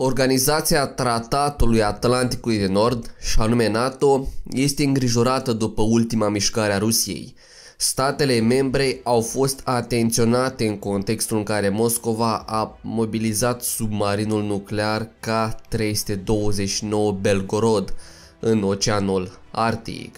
Organizația Tratatului Atlanticului de Nord, și anume NATO, este îngrijorată după ultima mișcare a Rusiei. Statele membre au fost atenționate în contextul în care Moscova a mobilizat submarinul nuclear K-329 Belgorod în Oceanul Arctic.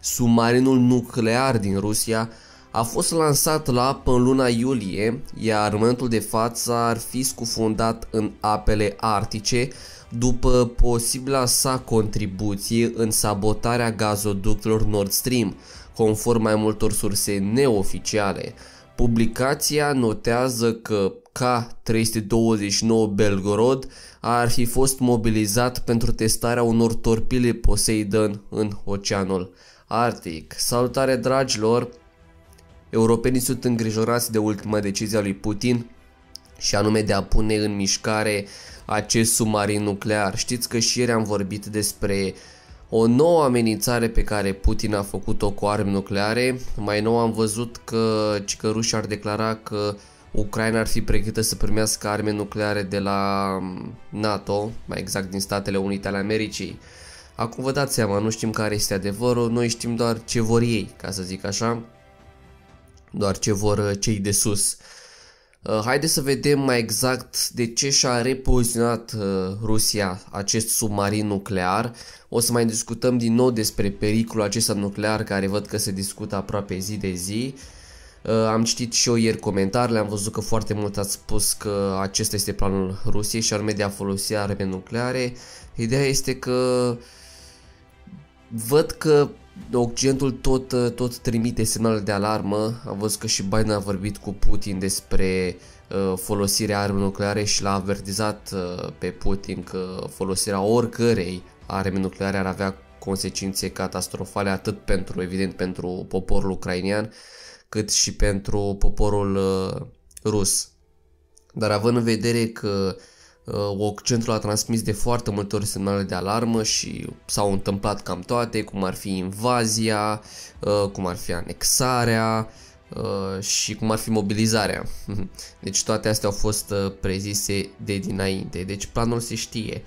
Submarinul nuclear din Rusia a fost lansat la apă în luna iulie, iar în momentul de față ar fi scufundat în apele arctice după posibila sa contribuție în sabotarea gazoductelor Nord Stream, conform mai multor surse neoficiale. Publicația notează că K-329 Belgorod ar fi fost mobilizat pentru testarea unor torpile Poseidon în Oceanul Arctic. Salutare dragilor! Europenii sunt îngrijorați de ultima decizie a lui Putin și anume de a pune în mișcare acest submarin nuclear. Știți că și ieri am vorbit despre o nouă amenințare pe care Putin a făcut-o cu arme nucleare. Mai nou am văzut că, că ar declara că Ucraina ar fi pregătită să primească arme nucleare de la mm, NATO, mai exact din Statele Unite ale Americii. Acum vă dați seama, nu știm care este adevărul, noi știm doar ce vor ei, ca să zic așa doar ce vor uh, cei de sus. Uh, Haideți să vedem mai exact de ce și-a repoziționat uh, Rusia acest submarin nuclear. O să mai discutăm din nou despre pericolul acesta nuclear care văd că se discută aproape zi de zi. Am citit și eu ieri comentariile, am văzut că foarte mult ați spus că acesta este planul Rusiei și anume de a folosi arme nucleare. Ideea este că văd că Occidentul tot, uh, tot trimite semnale de alarmă. Am văzut că și Biden a vorbit cu Putin despre uh, folosirea armelor nucleare și l-a avertizat uh, pe Putin că folosirea oricărei arme nucleare ar avea consecințe catastrofale atât pentru, evident, pentru poporul ucrainian, cât și pentru poporul uh, rus. Dar având în vedere că Uh, o, centrul a transmis de foarte multe ori semnale de alarmă și s-au întâmplat cam toate, cum ar fi invazia, uh, cum ar fi anexarea uh, și cum ar fi mobilizarea. Deci toate astea au fost prezise de dinainte, deci planul se știe.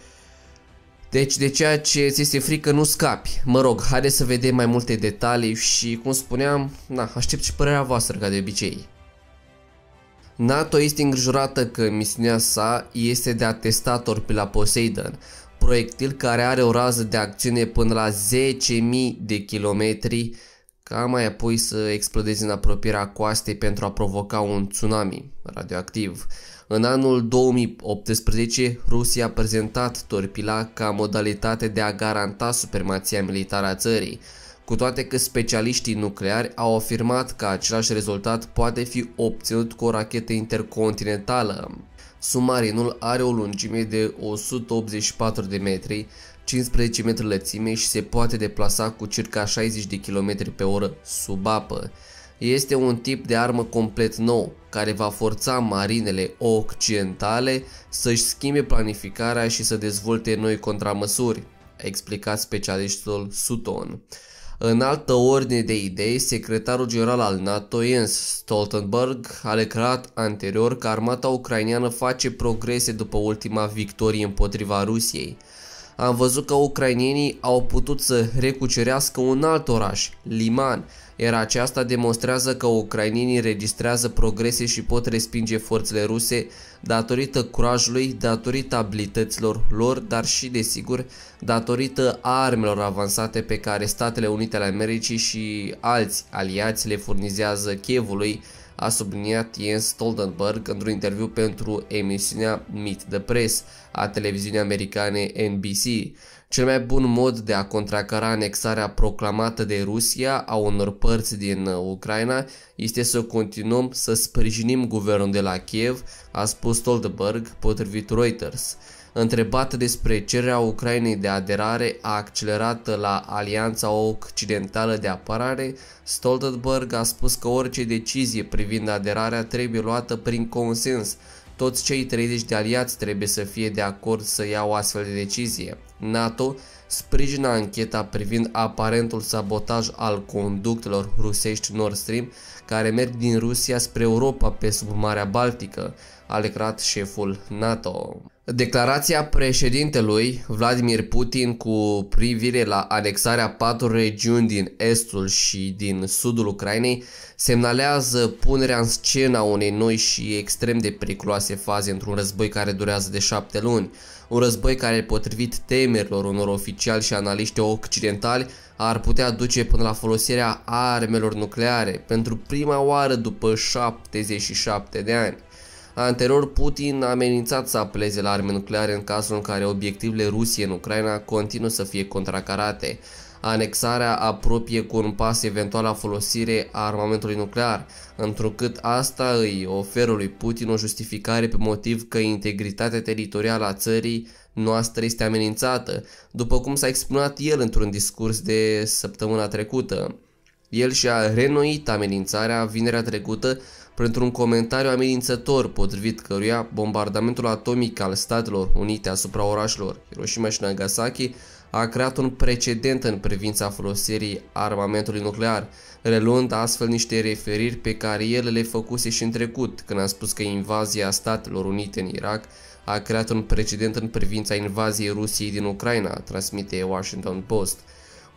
Deci de ceea ce ți este frică nu scapi. Mă rog, haideți să vedem mai multe detalii și cum spuneam, na, aștept și părerea voastră ca de obicei. NATO este îngrijorată că misiunea sa este de atestator pe la Poseidon, proiectil care are o rază de acțiune până la 10.000 de kilometri, ca mai apoi să explodeze în apropierea coastei pentru a provoca un tsunami radioactiv. În anul 2018, Rusia a prezentat torpila ca modalitate de a garanta supremația militară a țării cu toate că specialiștii nucleari au afirmat că același rezultat poate fi obținut cu o rachetă intercontinentală. Submarinul are o lungime de 184 de metri, 15 metri lățime și se poate deplasa cu circa 60 de km pe oră sub apă. Este un tip de armă complet nou, care va forța marinele occidentale să-și schimbe planificarea și să dezvolte noi contramăsuri, a explicat specialistul Sutton. În altă ordine de idei, secretarul general al NATO, Jens Stoltenberg, a declarat anterior că armata ucraineană face progrese după ultima victorie împotriva Rusiei am văzut că ucrainienii au putut să recucerească un alt oraș, Liman, iar aceasta demonstrează că ucrainienii registrează progrese și pot respinge forțele ruse datorită curajului, datorită abilităților lor, dar și, desigur, datorită armelor avansate pe care Statele Unite ale Americii și alți aliați le furnizează Chievului, a subliniat Jens Stoltenberg într-un interviu pentru emisiunea Meet the Press a televiziunii americane NBC. Cel mai bun mod de a contracara anexarea proclamată de Rusia a unor părți din uh, Ucraina este să continuăm să sprijinim guvernul de la Kiev, a spus Stoltenberg, potrivit Reuters. Întrebat despre cererea Ucrainei de aderare a accelerată la Alianța Occidentală de Apărare, Stoltenberg a spus că orice decizie privind aderarea trebuie luată prin consens. Toți cei 30 de aliați trebuie să fie de acord să iau astfel de decizie. NATO sprijină ancheta privind aparentul sabotaj al conductelor rusești Nord Stream care merg din Rusia spre Europa pe sub Marea Baltică, a declarat șeful NATO. Declarația președintelui Vladimir Putin cu privire la anexarea patru regiuni din estul și din sudul Ucrainei semnalează punerea în scena unei noi și extrem de periculoase faze într-un război care durează de șapte luni. Un război care, potrivit temerilor unor oficiali și analiști occidentali, ar putea duce până la folosirea armelor nucleare pentru prima oară după 77 de ani. Anterior, Putin a amenințat să apeleze la arme nucleare în cazul în care obiectivele Rusiei în Ucraina continuă să fie contracarate. Anexarea apropie cu un pas eventuala folosire a armamentului nuclear, întrucât asta îi oferă lui Putin o justificare pe motiv că integritatea teritorială a țării noastră este amenințată, după cum s-a exprimat el într-un discurs de săptămâna trecută. El și-a renoit amenințarea vinerea trecută pentru un comentariu amenințător potrivit căruia bombardamentul atomic al Statelor Unite asupra orașelor Hiroshima și Nagasaki a creat un precedent în privința folosirii armamentului nuclear, reluând astfel niște referiri pe care el le făcuse și în trecut, când a spus că invazia Statelor Unite în Irak a creat un precedent în privința invaziei Rusiei din Ucraina, transmite Washington Post –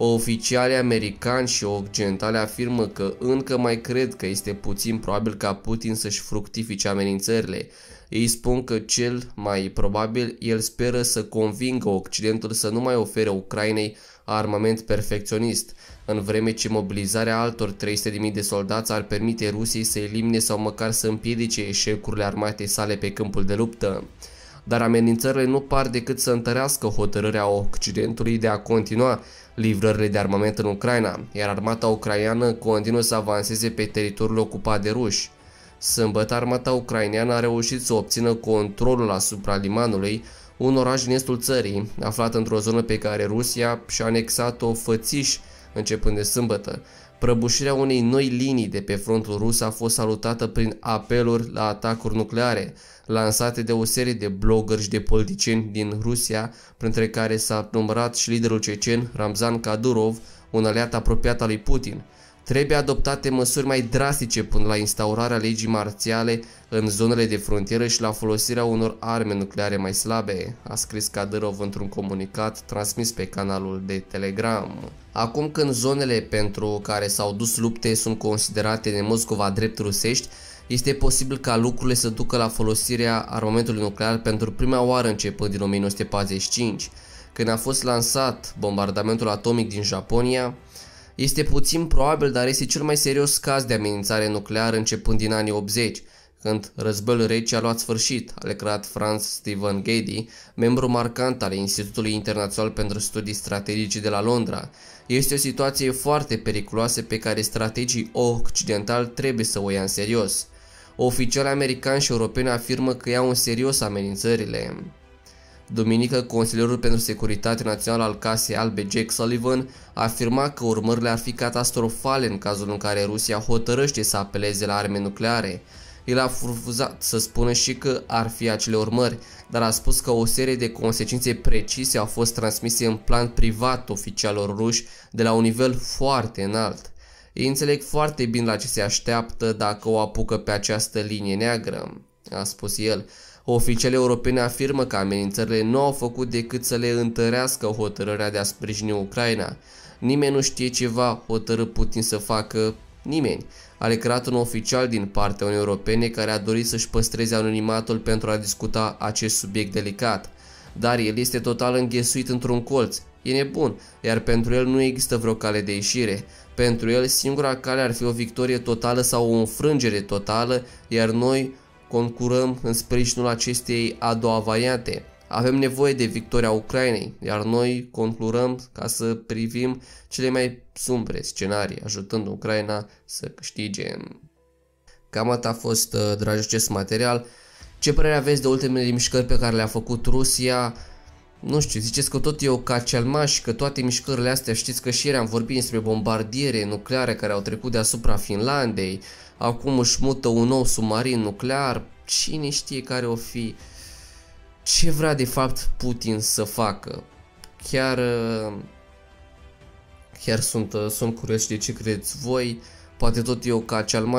Oficialii americani și occidentali afirmă că încă mai cred că este puțin probabil ca Putin să-și fructifice amenințările. Ei spun că cel mai probabil el speră să convingă Occidentul să nu mai ofere Ucrainei armament perfecționist, în vreme ce mobilizarea altor 300.000 de soldați ar permite Rusiei să elimine sau măcar să împiedice eșecurile armatei sale pe câmpul de luptă dar amenințările nu par decât să întărească hotărârea Occidentului de a continua livrările de armament în Ucraina, iar armata ucraineană continuă să avanseze pe teritoriul ocupat de ruși. Sâmbătă, armata ucraineană a reușit să obțină controlul asupra limanului, un oraș din estul țării, aflat într-o zonă pe care Rusia și-a anexat-o fățiș începând de sâmbătă. Prăbușirea unei noi linii de pe frontul rus a fost salutată prin apeluri la atacuri nucleare, lansate de o serie de blogări și de politicieni din Rusia, printre care s-a numărat și liderul cecen Ramzan Kadyrov, un aliat apropiat al lui Putin – Trebuie adoptate măsuri mai drastice până la instaurarea legii marțiale în zonele de frontieră și la folosirea unor arme nucleare mai slabe, a scris Kadyrov într-un comunicat transmis pe canalul de Telegram. Acum când zonele pentru care s-au dus lupte sunt considerate de Moscova drept rusești, este posibil ca lucrurile să ducă la folosirea armamentului nuclear pentru prima oară începând din 1945, când a fost lansat bombardamentul atomic din Japonia, este puțin probabil, dar este cel mai serios caz de amenințare nucleară începând din anii 80, când războiul rece a luat sfârșit, a lucrat Franz Stephen Gady, membru marcant al Institutului Internațional pentru Studii Strategice de la Londra. Este o situație foarte periculoasă pe care strategii occidentali trebuie să o ia în serios. Oficiali americani și europeni afirmă că iau în serios amenințările. Duminică, Consiliorul pentru Securitate Națională al Casei Albe Jack Sullivan a afirmat că urmările ar fi catastrofale în cazul în care Rusia hotărăște să apeleze la arme nucleare. El a furfuzat să spună și că ar fi acele urmări, dar a spus că o serie de consecințe precise au fost transmise în plan privat oficialor ruși de la un nivel foarte înalt. Ei înțeleg foarte bine la ce se așteaptă dacă o apucă pe această linie neagră, a spus el. Oficiali europene afirmă că amenințările nu au făcut decât să le întărească hotărârea de a sprijini Ucraina. Nimeni nu știe ce va hotărâ Putin să facă nimeni. A lucrat un oficial din partea Unii Europene care a dorit să-și păstreze anonimatul pentru a discuta acest subiect delicat. Dar el este total înghesuit într-un colț, e nebun, iar pentru el nu există vreo cale de ieșire. Pentru el singura cale ar fi o victorie totală sau o înfrângere totală, iar noi concurăm în sprijinul acestei a doua variante. Avem nevoie de victoria Ucrainei, iar noi conclurăm ca să privim cele mai sumbre scenarii, ajutând Ucraina să câștige. Cam atât a fost, uh, dragi, acest material. Ce părere aveți de ultimele mișcări pe care le-a făcut Rusia? Nu știu, ziceți că tot e o și că toate mișcările astea, știți că și ieri am vorbit despre bombardiere nucleare care au trecut deasupra Finlandei, acum își mută un nou submarin nuclear, cine știe care o fi, ce vrea de fapt Putin să facă. Chiar, uh, chiar sunt, uh, sunt curios de ce credeți voi, poate tot e o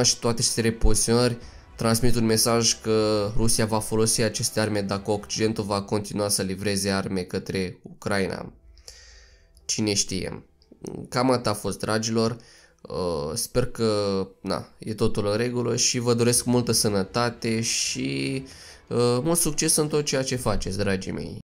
și toate aceste repoziționări, transmit un mesaj că Rusia va folosi aceste arme dacă Occidentul va continua să livreze arme către Ucraina. Cine știe. Cam atât a fost, dragilor. Uh, sper că na, e totul în regulă și vă doresc multă sănătate și uh, mult succes în tot ceea ce faceți, dragii mei.